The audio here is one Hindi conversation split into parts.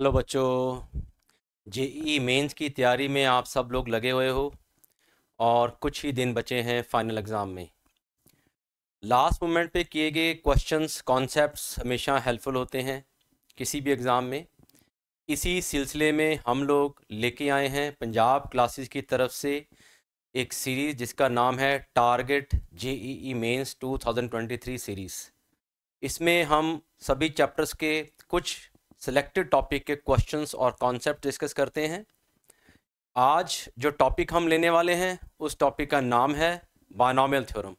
हेलो बच्चों ई मेन्स की तैयारी में आप सब लोग लगे हुए हो और कुछ ही दिन बचे हैं फाइनल एग्ज़ाम में लास्ट मोमेंट पे किए गए क्वेश्चंस कॉन्सेप्ट्स हमेशा हेल्पफुल होते हैं किसी भी एग्ज़ाम में इसी सिलसिले में हम लोग लेके आए हैं पंजाब क्लासेस की तरफ से एक सीरीज़ जिसका नाम है target J E E mains two series इसमें हम सभी चैप्टर्स के कुछ सिलेक्टेड टॉपिक के क्वेश्चंस और कॉन्सेप्ट डिस्कस करते हैं आज जो टॉपिक हम लेने वाले हैं उस टॉपिक का नाम है बानामल थ्योरम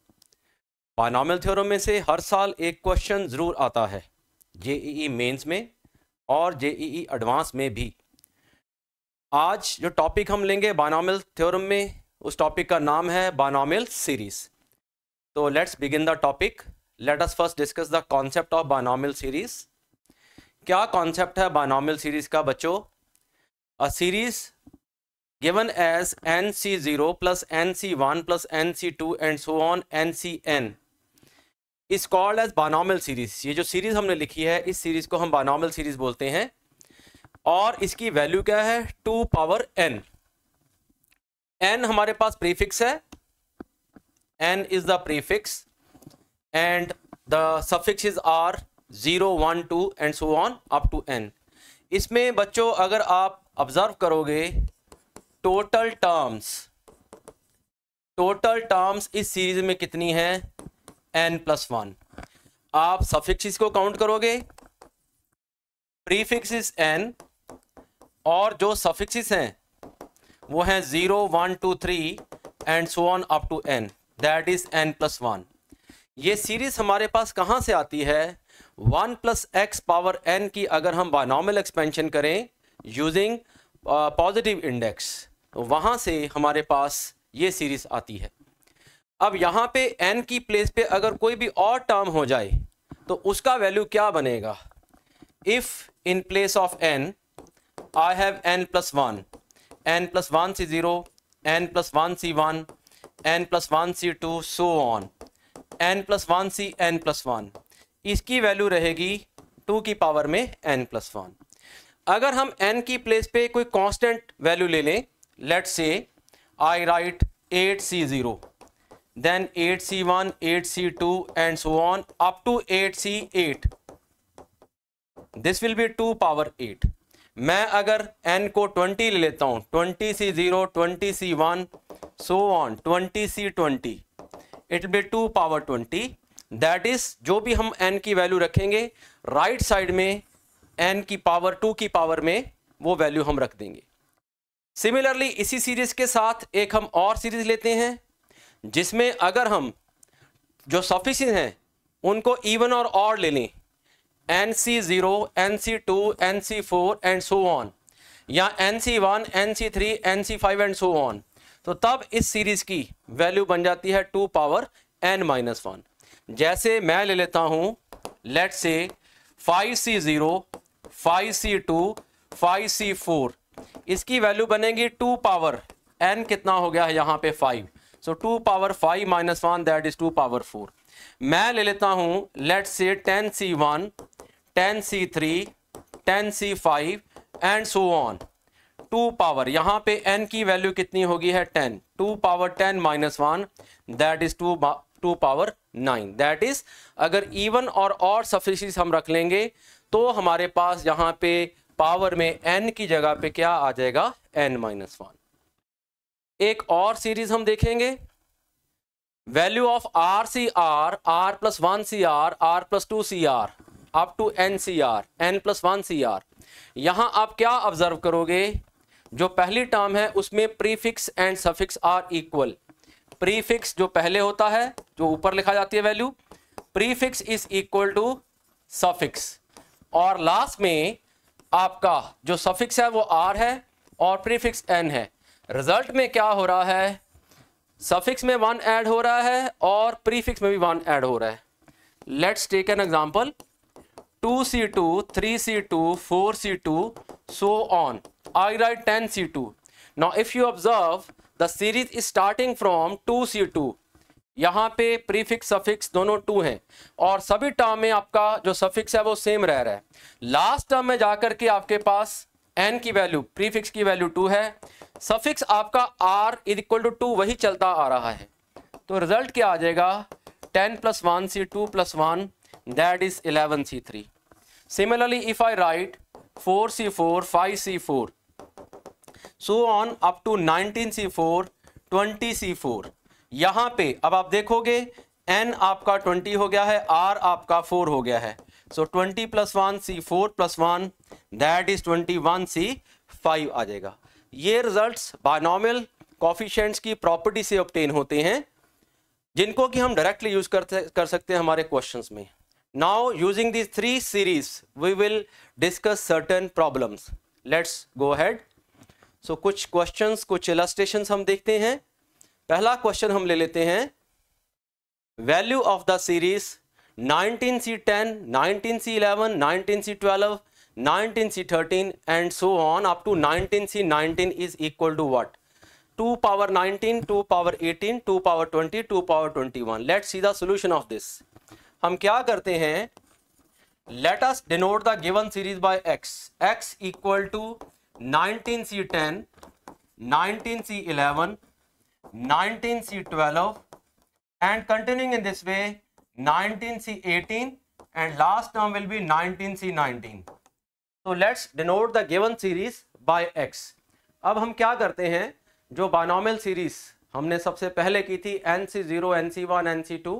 बानामल थ्योरम में से हर साल एक क्वेश्चन ज़रूर आता है ई मेन्स में और जे ई एडवांस में भी आज जो टॉपिक हम लेंगे बानामल थ्योरम में उस टॉपिक का नाम है बानामल सीरीज़ तो let's begin the topic let us first discuss the concept of binomial series क्या कॉन्सेप्ट है बानॉमियल सीरीज का बच्चों uh series one plus n C two and so on n C n is called as binomial series ये जो सीरीज हमने लिखी है इस सीरीज को हम बानॉमल सीरीज बोलते हैं और इसकी वैल्यू क्या है टू पावर एन एन हमारे पास प्रीफिक्स है n is the prefix and the suffix is r zero one two and so on up to n इसमें बच्चों अगर आप ऑब्ज़र्व करोगे टोटल टर्म्स टोटल टर्म्स इस सीरीज़ में कितनी है एन प्लस वन आप सफिक्सिस को काउंट करोगे प्रीफिक्सिस एन और जो सफिक्सिस हैं वो हैं zero one two three and so on up to n that is n plus one ये सीरीज हमारे पास कहाँ से आती है one plus x power n की अगर हम बानॉमल एक्सपेंशन करें यूजिंग पॉजिटिव इंडेक्स तो वहाँ से हमारे पास ये सीरीज आती है अब यहाँ पे एन की प्लेस पे अगर कोई भी और टर्म हो जाए तो उसका वैल्यू क्या बनेगा if in place of n I have n plus one n plus one C zero n plus one C one n plus one C two so on n plus one C n plus one इसकी वैल्यू रहेगी टू की पावर में एन प्लस वन अगर हम एन की प्लेस पे कोई कांस्टेंट वैल्यू ले लें let say I write eight C zero two and so on up to eight C eight this will be two power eight मैं अगर n को 20 ले लेता हूँ so on twenty C twenty it be two power twenty that is जो भी हम एन की वैल्यू रखेंगे राइट right साइड में एन की पावर टू की पावर में वो वैल्यू हम रख देंगे सिमिलरली इसी सीरीज के साथ एक हम और सीरीज लेते हैं जिसमें अगर हम जो सफिस हैं उनको इवन और और ले लें n C zero n C two n C four and so on या n C one n C three n C five and so on तो तब इस सीरीज की वैल्यू बन जाती है two power n minus one जैसे मैं ले लेता हूं let say five C zero five C two five C four इसकी वैल्यू बनेगी टू पावर एन कितना हो गया है यहाँ पे five so two power five minus one that is two power four मैं ले लेता हूँ let say ten C one ten C three ten C five and so on two power यहां पे एन की वैल्यू कितनी होगी है ten two power ten minus one that is two two power nine that is अगर इवन और और सफिशिज हम रख लेंगे तो हमारे पास यहां पे पावर में एन की जगह पे क्या आ जाएगा एन माइनस वन एक और सीरीज हम देखेंगे value of r C r r plus one C r r plus two C r up to n C r n plus one C r यहां आप क्या ऑब्जर्व करोगे जो पहली टर्म है उसमें prefix and suffix are equal prefix जो पहले होता है जो ऊपर लिखा जाती है value prefix is equal to suffix और लास्ट में आपका जो सफिक्स है वो आर है और प्रीफिक्स एन है रिजल्ट में क्या हो रहा है सफिक्स में वन ऐड हो रहा है और प्रीफिक्स में भी वन ऐड हो रहा है let's take an example two C two three C two four C two so on I write 10 C2. Now if you observe the series is starting from 2 C2. यहाँ पे प्रीफिक्स सफिक्स दोनों टू हैं और सभी टर्म में आपका जो सफिक्स है वो सेम रह रहा है लास्ट टर्म में जाकर के आपके पास एन की वैल्यू प्रीफिक्स की वैल्यू टू है सफिक्स आपका r is equal to two वही चलता आ रहा है तो रिजल्ट क्या आ जाएगा ten plus one C two plus one that is eleven C three similarly if I write four C four five C four so on up to 19 C four twenty C four यहां पे अब आप देखोगे एन आपका ट्वेंटी हो गया है आर आपका फोर हो गया है so twenty plus one C four plus one that is twenty one C five आ जाएगा ये रिजल्ट्स बानॉमल कॉफिशेंट्स की प्रॉपर्टी से ऑप्टेन होते हैं जिनको कि हम डायरेक्टली यूज कर, कर सकते हैं हमारे क्वेश्चंस में now using this three series we will discuss certain problems let's go head so so, कुछ क्वेश्चंस कुछ इलास्टेशन हम देखते हैं पहला क्वेश्चन हम ले लेते हैं value of the series 19C10, C ten 19C13 C C C and so on up to nineteen is equal to what two power nineteen two power eighteen two power twenty two power twenty one let see the solution of this हम क्या करते हैं let us denote the given series by x x equal to 19C10, 19C11, 19C12, and continuing in this way 19C18 and last term will be 19C19. So let's denote the given series by x. अब हम क्या करते हैं जो बानॉमल सीरीज हमने सबसे पहले की थी n C zero n C one n C two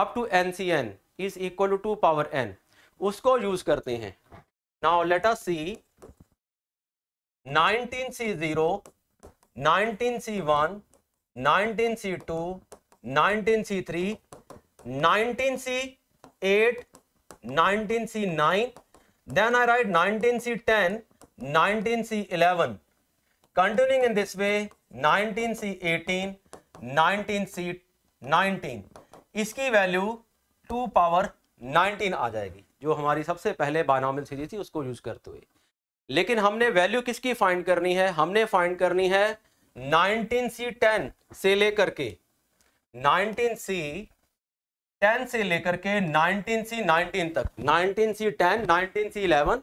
up to n C n is equal to power n उसको यूज करते हैं now let us see nineteen C zero nineteen C one nineteen C two nineteen C three nineteen C eight nineteen C nine then I write nineteen nineteen C C ten eleven I in this way nineteen C eighteen nineteen C nineteen इसकी वैल्यू टू पावर नाइनटीन आ जाएगी जो हमारी सबसे पहले बायनॉमियल सीरीज थी उसको यूज करते हुए लेकिन हमने वैल्यू किसकी फाइंड करनी है हमने फाइंड करनी है 19C10 से लेकर के 19C10 से लेकर के 19C19 तक 19C10 19C11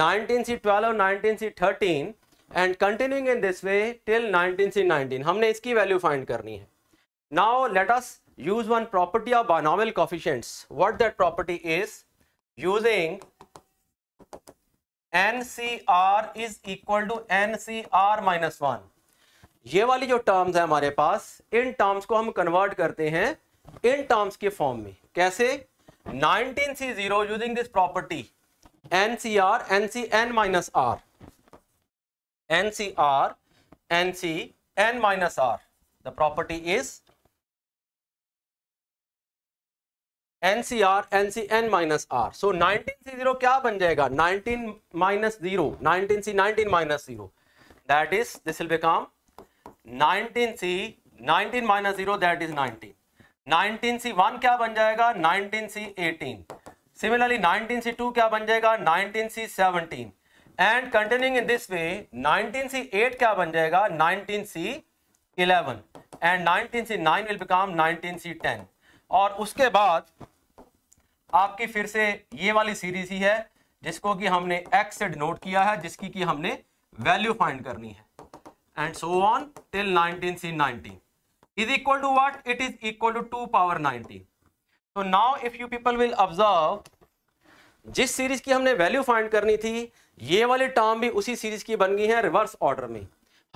19C12 और 19C13 and continuing in this way till 19C19 हमने इसकी वैल्यू फाइंड करनी है now let us use one property of binomial coefficients what that property is using n C r is equal to n C r minus one ये वाली जो टर्म्स है हमारे पास इन टर्म्स को हम कन्वर्ट करते हैं इन टर्म्स के फॉर्म में कैसे nineteen C zero using this property n C r n C n minus r n C r n C n minus r the property is n C r n C n minus r so nineteen C zero क्या बन जाएगा nineteen minus zero nineteen C nineteen minus zero that is this will become nineteen C nineteen minus zero that is nineteen nineteen C one क्या बन जाएगा nineteen C eighteen similarly nineteen C two क्या बन जाएगा nineteen C seventeen and continuing in this way nineteen C eight क्या बन जाएगा nineteen C eleven and nineteen C nine will become nineteen C ten और उसके बाद आपकी फिर से ये वाली सीरीज ही है जिसको कि हमने एक्स से डिनोट किया है जिसकी कि हमने वैल्यू फाइंड करनी है and so on till 19 C 19 is equal to what it is equal to two power 19 तो now if you people will observe जिस सीरीज की हमने वैल्यू फाइंड करनी थी ये वाली टर्म भी उसी सीरीज की बन गई है रिवर्स ऑर्डर में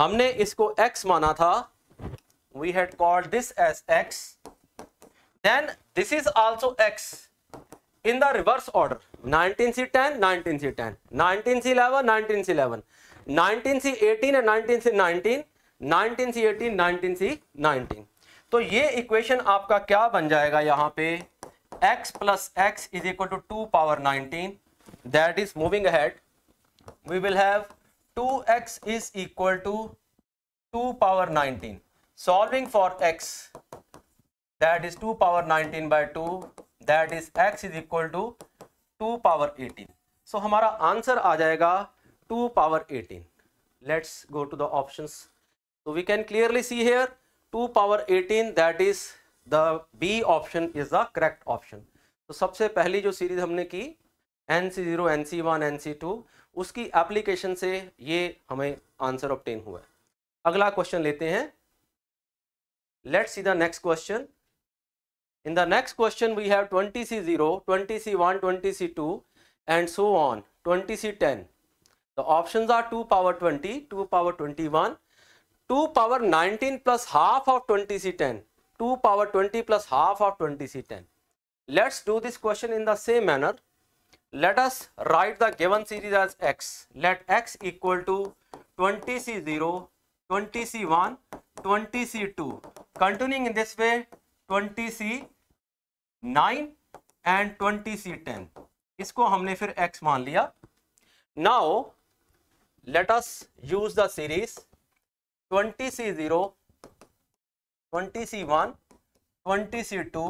हमने इसको एक्स माना था we had called this as x then this is also x in the reverse order 19C10, 19C10, 19C11, 19C11, 19C18 and 19C19, 19C18, 19C19. तो ये इक्वेशन आपका क्या बन जाएगा यहाँ पे x plus x is equal to 2 power 19 that is moving ahead we will have 2x is equal to 2 power 19 solving for x that is 2 power 19 by 2 that is x is equal to two power eighteen so हमारा आंसर आ जाएगा two power eighteen let's go to the option so we can clearly see here two power 18 that is the B option is the correct option तो सबसे पहली जो सीरीज हमने की n C zero n C one n C two उसकी एप्लीकेशन से ये हमें आंसर ऑप्टेन हुआ है अगला क्वेश्चन लेते हैं let's see the next question In the next question, we have 20C0, 20C1, 20C2 and so on, 20C10. The options are 2 power 20, 2 power 21, 2 power 19 plus half of 20C10, 2 power 20 plus half of 20C10. Let's do this question in the same manner. Let us write the given series as x. Let x equal to 20C0, 20C1, 20C2. Continuing in this way, 20C nine and twenty C ten इसको हमने फिर एक्स मान लिया now let us use the series twenty C zero twenty C one twenty C two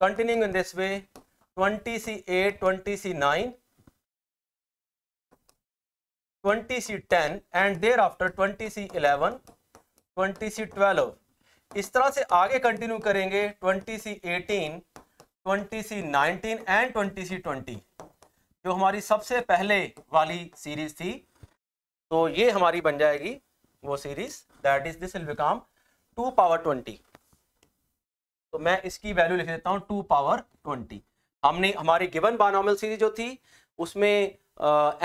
continuing in this way twenty C eight twenty C nine C eleven twenty C twelve इस तरह से आगे कंटिन्यू करेंगे twenty C eighteen twenty C nineteen and twenty C twenty जो हमारी सबसे पहले वाली सीरीज थी तो ये हमारी बन जाएगी वो series that is this will become two power twenty तो मैं इसकी वैल्यू लिख देता हूँ टू पावर ट्वेंटी हमने हमारी गिवन बानोमल सीरीज जो थी उसमें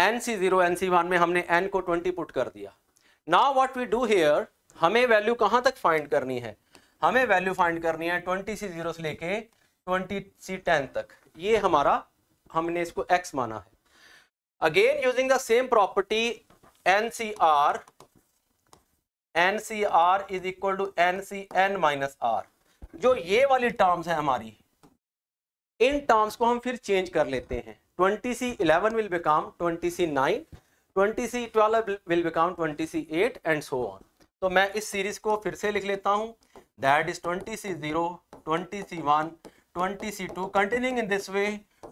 n C zero n C one में हमने एन को ट्वेंटी पुट कर दिया now what we do here हमें वैल्यू कहाँ तक फाइंड करनी है हमें वैल्यू फाइंड करनी है ट्वेंटी सी जीरो से लेके ट्वेंटी सी टेन तक ये हमारा हमने इसको एक्स माना है again using the same property n C r n C r is equal to n C n minus r जो ये वाली टर्म्स है हमारी इन टर्म्स को हम फिर चेंज कर लेते हैं twenty C eleven will become twenty C nine twenty C twelve will become twenty C eight and so on तो मैं इस सीरीज को फिर से लिख लेता हूं that is twenty C zero twenty C one twenty C two continuing in this way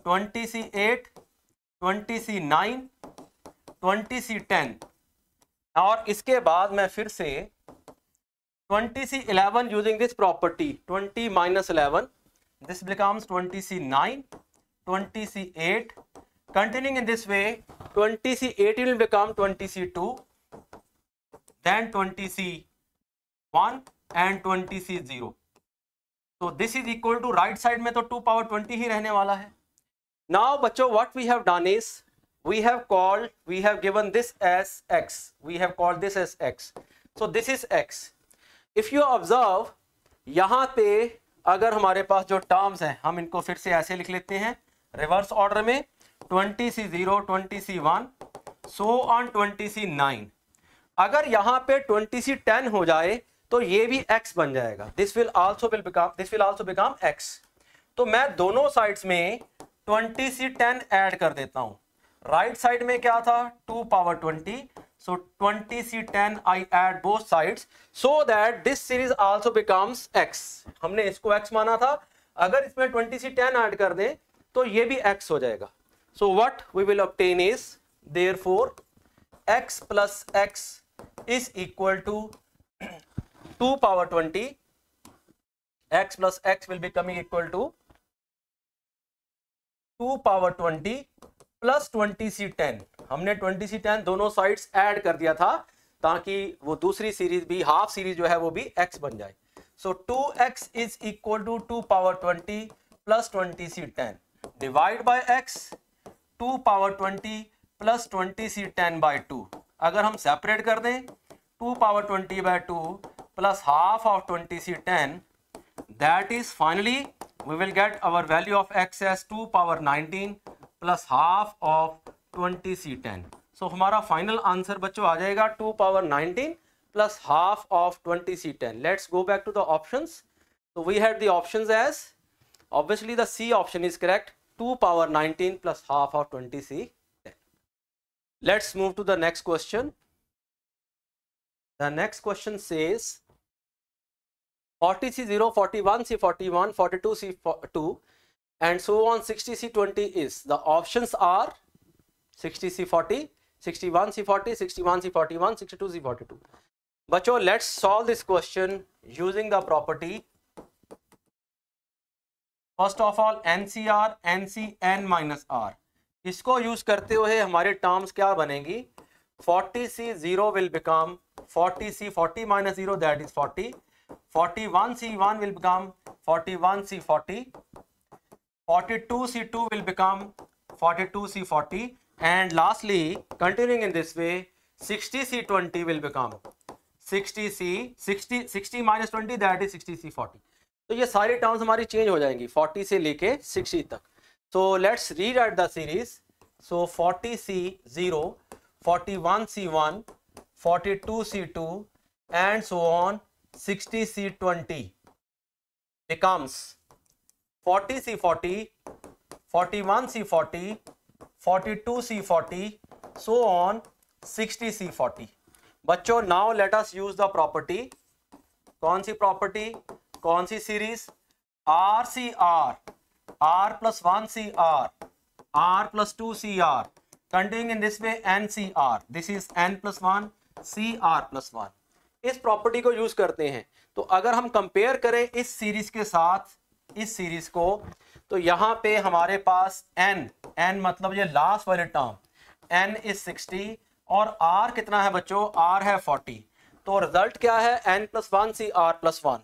twenty C eight twenty C nine twenty C ten और इसके बाद मैं फिर से twenty C eleven using this property twenty minus eleven this becomes twenty C nine twenty C eight continuing in this way twenty C eight will become twenty C two then twenty C one and twenty C zero तो this is equal to right side में तो टू पावर ट्वेंटी ही रहने वाला है नाउ बच्चों what we have done is we have called we have given this as x we have called this as x so this is x if you observe यहां पे अगर हमारे पास जो टर्म्स हैं हम इनको फिर से ऐसे लिख लेते हैं रिवर्स ऑर्डर में twenty C zero twenty C one so on twenty C nine अगर यहां पे ट्वेंटी सी टेन हो जाए तो ये भी x बन जाएगा this will also will become this will also become x तो मैं दोनों साइड्स में ट्वेंटी सी टेन ऐड कर देता हूं राइट right साइड में क्या था two power twenty so twenty C ten I add both sides so that this series also becomes x हमने इसको x माना था अगर इसमें ट्वेंटी सी टेन एड कर दें तो ये भी एक्स हो जाएगा so what we will obtain is therefore x plus x is equal to 2 power 20 x plus x will be coming equal to 2 power 20 plus 20 C ten हमने 20 सी टेन दोनों साइड्स ऐड कर दिया था ताकि वो दूसरी सीरीज भी हाफ सीरीज जो है वो भी x बन जाए so two x is equal to two power 20 plus 20 C ten divide by x 2 power 20 plus 20 C ten by two अगर हम सेपरेट कर दें 2 power 20 by 2 plus half of 20C10 that is finally we will get our value of x as 2 power 19 plus half of 20C10. So our final answer बच्चों आ जाएगा 2 power 19 plus half of 20C10. Let's go back to the options. So we had the options as obviously the C option is correct 2 power 19 plus half of 20C10. Let's move to the next question. The next question says 40 C0, 41 C41, 42 C2 and so on 60 C20 is. The options are 60 C40, 61 C40, 61 C41, 62 C42. Bacho, let's solve this question using the property. First of all, NCR, NCN minus R. इसको यूज करते हुए हमारे टर्म्स क्या बनेगी 40 C0 will become 40 C40 minus 0 that is 40. 41 c1 will become 41 c40 42 c2 will become 42 c40 And lastly, continuing in this way, 60 c20 will become 60 c 60, 60 minus 20 that is 60 c40 तो ये सारी टर्म्स हमारी चेंज हो जाएंगी 40 से लेके 60 तक so let's read at the series so 40 C zero 41 C one 42 C two and so on 60C20 becomes 40C40, 41C40, 42C40, so on 60C40. बच्चों now let us use the property. कौन सी property? कौन सी series? R C R, R plus 1 C R, R plus 2 C R, containing in this way N C R. This is N plus 1 C R plus 1. इस प्रॉपर्टी को यूज करते हैं तो अगर हम कंपेयर करें इस सीरीज के साथ इस सीरीज को तो यहाँ पे हमारे पास एन एन मतलब ये लास्ट वाले टर्म एन इज सिक्सटी और आर कितना है बच्चों आर है फोर्टी तो रिजल्ट क्या है n plus one C r plus one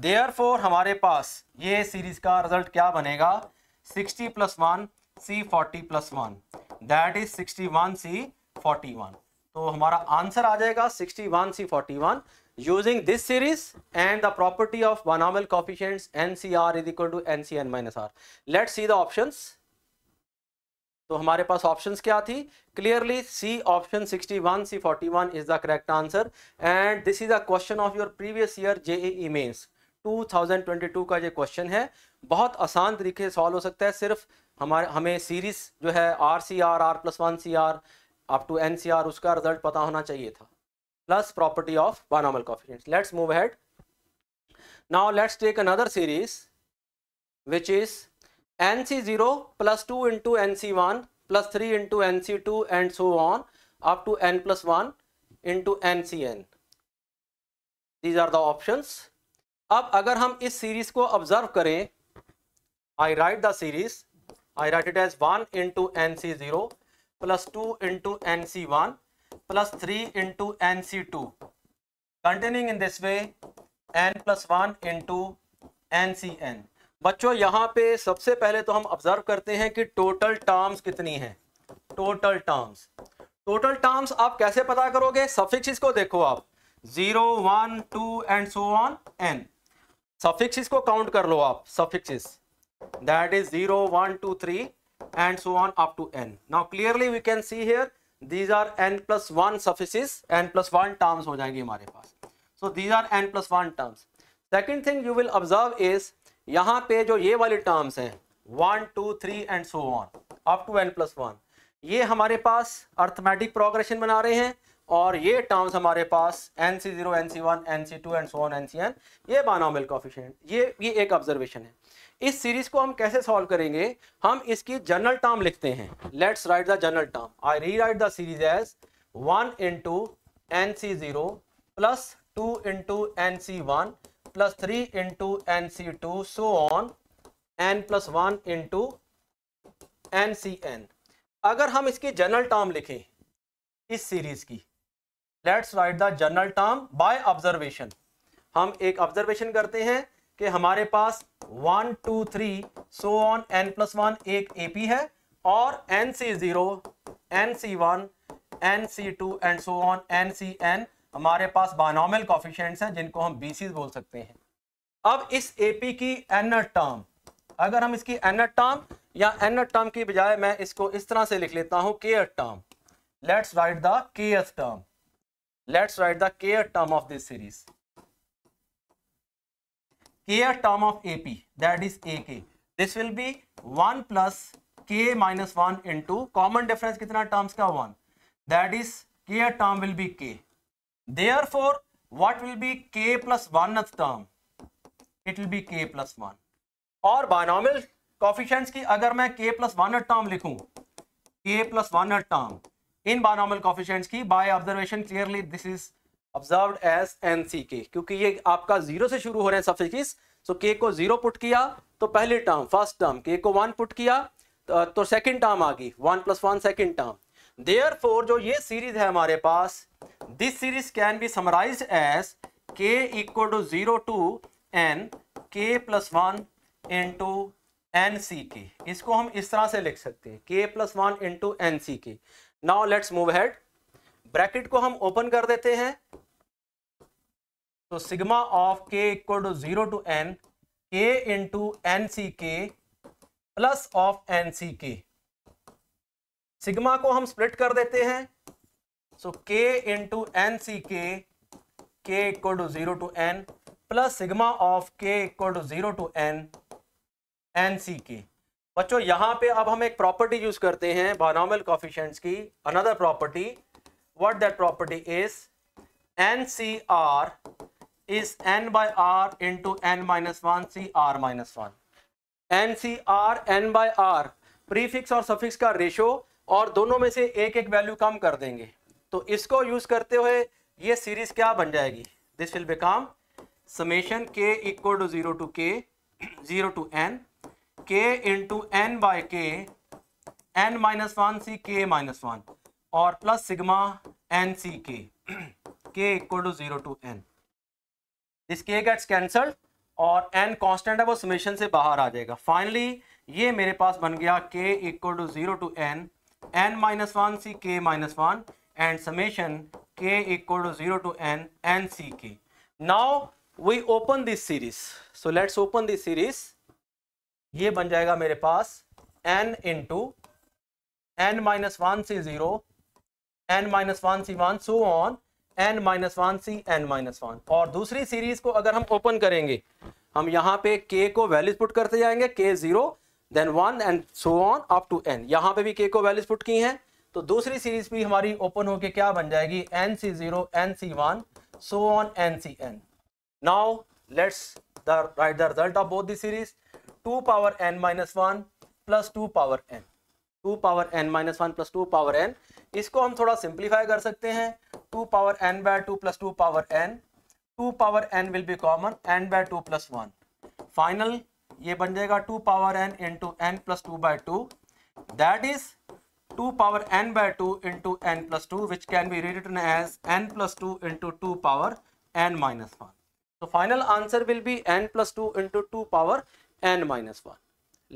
therefore हमारे पास ये सीरीज का रिजल्ट क्या बनेगा sixty plus one C forty plus one that is sixty one C forty one तो हमारा आंसर आ जाएगा and the property of binomial the n C r is equal to n C n minus r let see the option तो हमारे पास ऑप्शंस क्या थी clearly C option 61 C 41 is the correct answer and this is a question of your previous year E mains two का ये क्वेश्चन है बहुत आसान तरीके से सॉल्व हो सकता है सिर्फ हमारे हमें सीरीज जो है r C r r plus one C r up to n C r उसका रिजल्ट पता होना चाहिए था plus property of binomial coefficient let's move ahead now let's take another series which is n C zero plus two into n C one plus three into n C two and so on up to n plus one into n C n these are the option अब अगर हम इस सीरीज को ऑब्जर्व करें I write the series I write it as one into n C zero plus two into n C one plus three into n C two continuing in this way n plus one into n C n बच्चों यहां पे सबसे पहले तो हम ऑब्जर्व करते हैं कि टोटल टर्म्स कितनी है टोटल टर्म्स टोटल टर्म्स आप कैसे पता करोगे सफिक्स इसको देखो आप zero one two and so on n suffix इसको काउंट कर लो आप suffix that is zero one two three and so on up to n. Now clearly we can see here these are n plus 1 suffixes n plus 1 terms ho jayenge hamare paas So these are n plus 1 terms. Second thing you will observe is yahan pe jo ye wali terms हैं 1 2 3 and so on up to n plus 1 ye hamare paas arithmetic progression bana rahe hain और ये टर्म्स हमारे पास n C zero n C one n C two and so on n C n ये बानोमिल कॉफिशेंट ये ये एक ऑब्जर्वेशन है इस सीरीज को हम कैसे सॉल्व करेंगे हम इसकी जनरल टर्म लिखते हैं let's write the general term I rewrite the series as one into n C zero plus two into n C one plus three into n C two so on n plus one into n C n अगर हम इसकी जनरल टर्म लिखें इस सीरीज की let's write the general term by observation हम एक ऑब्जर्वेशन करते हैं कि हमारे पास one two three so on n plus one एक एपी है और n C zero n C one n C two and so on n C n हमारे पास बानोमल कॉफिशेंट्स हैं जिनको हम सी बोल सकते हैं अब इस पी की एन टर्म अगर हम इसकी एन टर्म या एन टर्म की बजाय मैं इसको इस तरह से लिख लेता हूं k term let's write the k term let's write the k term of this series kth term of AP that is AK. This will be 1 plus k minus 1 into common difference kitna terms ka 1 that is kth term will be k. Therefore what will be k plus 1th term? It will be k plus 1. or binomial coefficients ki agar main k plus 1th term likhu k plus 1th term in binomial coefficients ki by observation clearly this is observe as n C k क्योंकि ये आपका जीरो से शुरू हो रहे हैं सब चीज सो के को जीरो पुट किया तो पहली टर्म फर्स्ट टर्म के को वन पुट किया तो सेकेंड तो टर्म आ गई one plus one second term therefore जो ये सीरीज है हमारे पास this series can be summarise as k equal to zero to n k plus one into n C k इसको हम इस तरह से लिख सकते हैं k plus one into n C k now let's move ahead bracket को हम ओपन कर देते हैं तो sigma of k equal to zero to n k into n C k plus of N C के सिग्मा को हम स्प्लिट कर देते हैं सो के into n C k k equal to zero to n plus sigma of k equal to zero to n n C k बच्चों यहां पे अब हम एक प्रॉपर्टी यूज करते हैं बानॉमल कॉफिशेंट्स की another property what that property is n C r is n by r into n minus 1 c r minus 1 n C r n by r prefix और सफिक्स का रेशो और दोनों में से एक एक वैल्यू कम कर देंगे तो इसको यूज करते हुए ये सीरीज क्या बन जाएगी this will become summation k equal to zero to k zero to n k into n by k n minus one C k minus one और plus sigma n C k k equal to zero to n this k gets cancel और एन कांस्टेंट है वो समेशन से बाहर आ जाएगा फाइनली ये मेरे पास बन गया k equal to zero to n n minus one C k minus one and summation k equal to zero to n n C k now we open this series so let's open this series ये बन जाएगा मेरे पास n two n minus one C zero n minus one C one so on n minus one C n minus one और दूसरी सीरीज को अगर हम ओपन करेंगे हम यहां पे के को वैल्यूज पुट करते जाएंगे k zero then one and so on up to n यहां पे भी के को वैल्यूज पुट की हैं तो दूसरी सीरीज भी हमारी ओपन होके क्या बन जाएगी n C zero n C one so on n C n now let's the write the result of both the series two power n minus one plus two power n two power n minus one plus two power n इसको हम थोड़ा सिंप्लीफाई कर सकते हैं two power n by two plus two power n two power n will be common n by two plus one final ये बन जाएगा two power n into n plus two by two that is two power n by two into n plus two which can be written as n plus two into two power n minus one तो final answer will be n plus two into two power n minus one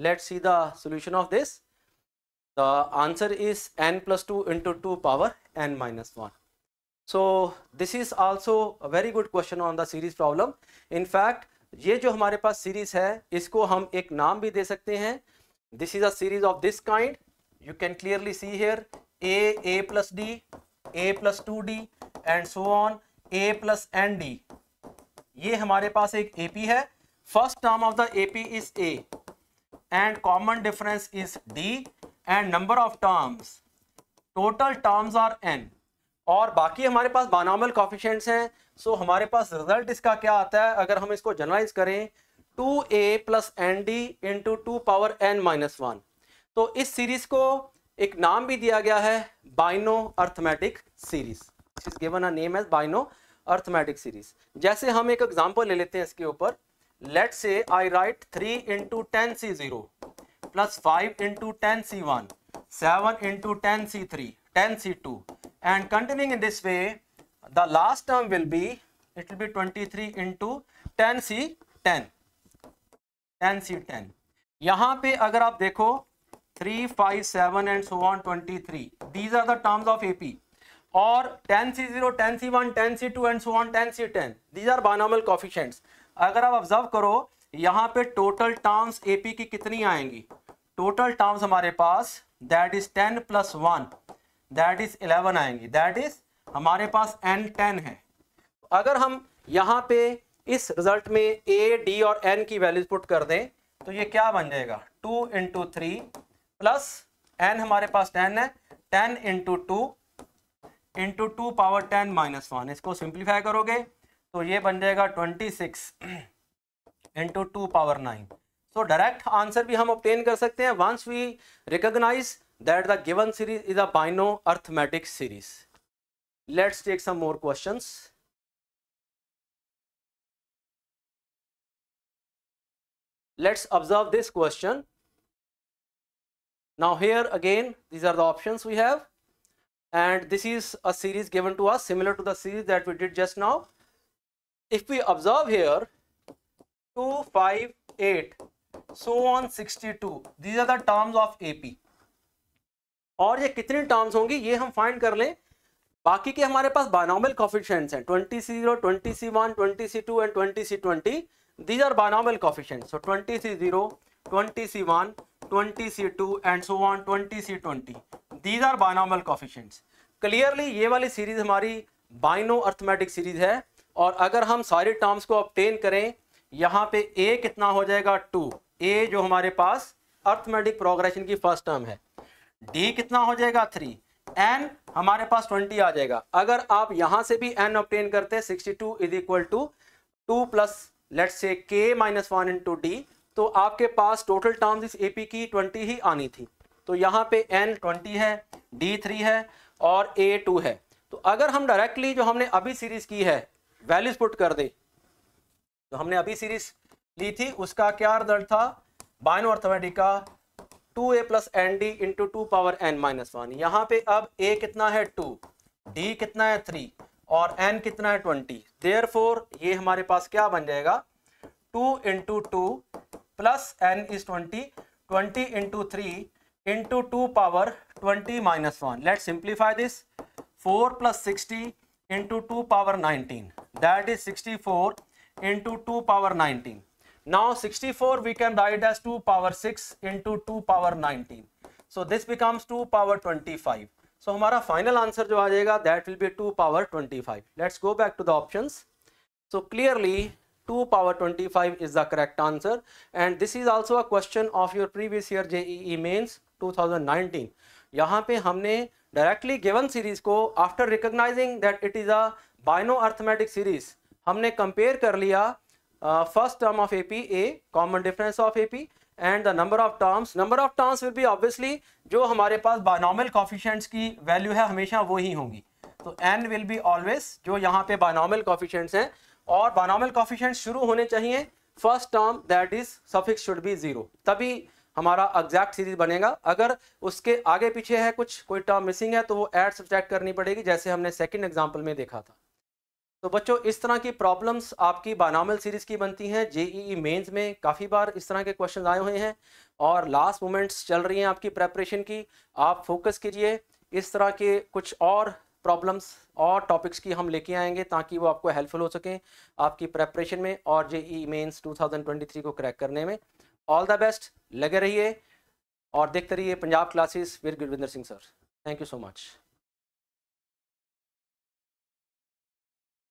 let see the solution of this The answer is n plus 2 into 2 power n minus 1. So this is also a very good question on the series problem. In fact, ये जो हमारे पास सीरीज है इसको हम एक नाम भी दे सकते हैं this is a series of this kind you can clearly see here a a plus d a plus two d and so on a plus n d ये हमारे पास एक ए पी है first term of the A P is a and common difference is d and number of terms total terms are n और बाकी हमारे पास बानामल कॉफिशेंट्स हैं सो हमारे पास रिजल्ट इसका क्या आता है अगर हम इसको जनरलाइज करें two a plus n d into two power n minus one तो इस सीरीज को एक नाम भी दिया गया है bino arithmetic series is given a name as bino arithmetic series जैसे हम एक एग्जांपल ले लेते हैं इसके ऊपर let say I write three into ten C zero plus five into ten C one seven into ten C three ten C two and continuing in this way the last term will be it will be twenty three into ten C ten ten C ten यहां पे अगर आप देखो three five seven and so on twenty three these are the terms of AP और ten C zero ten C one ten C two and so on ten C ten these are binomial coefficients अगर आप ऑब्जर्व करो यहां पे टोटल टर्म्स एपी की कितनी आएंगी टोटल टर्म्स हमारे पास that is ten plus one that is eleven आएंगी दैट इज हमारे पास एन टेन है अगर हम यहाँ पे इस रिजल्ट में ए डी और एन की वैल्यूज पुट कर दें तो ये क्या बन जाएगा two into three plus n हमारे पास टेन है ten into two into two power ten minus one इसको सिंप्लीफाई करोगे तो ये बन जाएगा twenty six into two power nine तो डायरेक्ट आंसर भी हम ऑप्टेन कर सकते हैं once we recognise that the given series is a bino arithmetic series let's take some more questions let's observe this question now here again these are the options we have and this is a series given to us similar to the series that we did just now if we observe here 2 5 8 so on 62 these are the terms of AP और ये कितनी टर्म्स होंगी ये हम फाइंड कर लें बाकी के हमारे पास बानोमल कॉफिशेंट्स हैं 20 C zero twenty C one twenty C two and twenty C twenty these are binomial coefficient so twenty C zero twenty C one twenty C two and so on twenty C twenty these are binomial coefficients clearly ये वाली सीरीज हमारी बाइनो अर्थमेटिक सीरीज है और अगर हम सारी टर्म्स को अपटेन करें यहाँ पे ए कितना हो जाएगा टू ए जो हमारे पास अर्थमेटिक प्रोग्रेशन की फर्स्ट टर्म है डी कितना हो जाएगा थ्री एन हमारे पास ट्वेंटी आ जाएगा अगर आप यहां से भी एन ऑप्टेन करते sixty two is equal to two plus let say k minus one into d तो आपके पास टोटल टर्म्स इस एपी की ट्वेंटी ही आनी थी तो यहाँ पे एन ट्वेंटी है डी थ्री है और ए टू है तो अगर हम डायरेक्टली जो हमने अभी सीरीज की है वैल्यूज पुट कर दे तो हमने अभी सीरीज ली थी उसका क्या रिजल्ट था बाइन ऑर्थोमेटिका two a plus n d into two power n minus one यहाँ पे अब ए कितना है टू डी कितना है थ्री और एन कितना है ट्वेंटी देयर फोर ये हमारे पास क्या बन जाएगा two into two plus n is twenty twenty into three into two power twenty minus one let simplify this four plus sixty into two power nineteen that is sixty four into two power nineteen Now 64 we can write as 2 power 6 into 2 power 19. So this becomes 2 power 25. So हमारा final answer जो आ जाएगा that will be 2 power 25. Let's go back to the options. So clearly 2 power 25 is the correct answer and this is also a question of your previous year JEE mains 2019. यहाँ पे हमने directly given series को after recognizing that it is a bino arithmetic series हमने compare कर लिया uh, first term of AP A common difference of AP and the number of terms number of terms will be obviously जो हमारे पास binomial coefficients की value है हमेशा वो ही होंगी तो n will be always जो यहाँ पे binomial coefficients हैं और binomial coefficients शुरू होने चाहिए first term that is suffix should be zero तभी हमारा एग्जैक्ट सीरीज बनेगा अगर उसके आगे पीछे है कुछ कोई टर्म मिसिंग है तो वो एड सब्सट्रैक्ट करनी पड़ेगी जैसे हमने सेकंड एग्जांपल में देखा था तो बच्चों इस तरह की प्रॉब्लम्स आपकी बानामल सीरीज़ की बनती हैं जेईई मेंस e e में काफ़ी बार इस तरह के क्वेश्चन आए हुए हैं और लास्ट मोमेंट्स चल रही हैं आपकी प्रेपरेशन की आप फोकस कीजिए इस तरह के कुछ और प्रॉब्लम्स और टॉपिक्स की हम लेके आएंगे ताकि वो आपको हेल्पफुल हो सकें आपकी प्रेपरेशन में और जेईई मेंस 2023 को क्रैक करने में ऑल द बेस्ट लगे रहिए और देखते रहिए Punjab classes Veer Gurvinder Singh sir thank you so much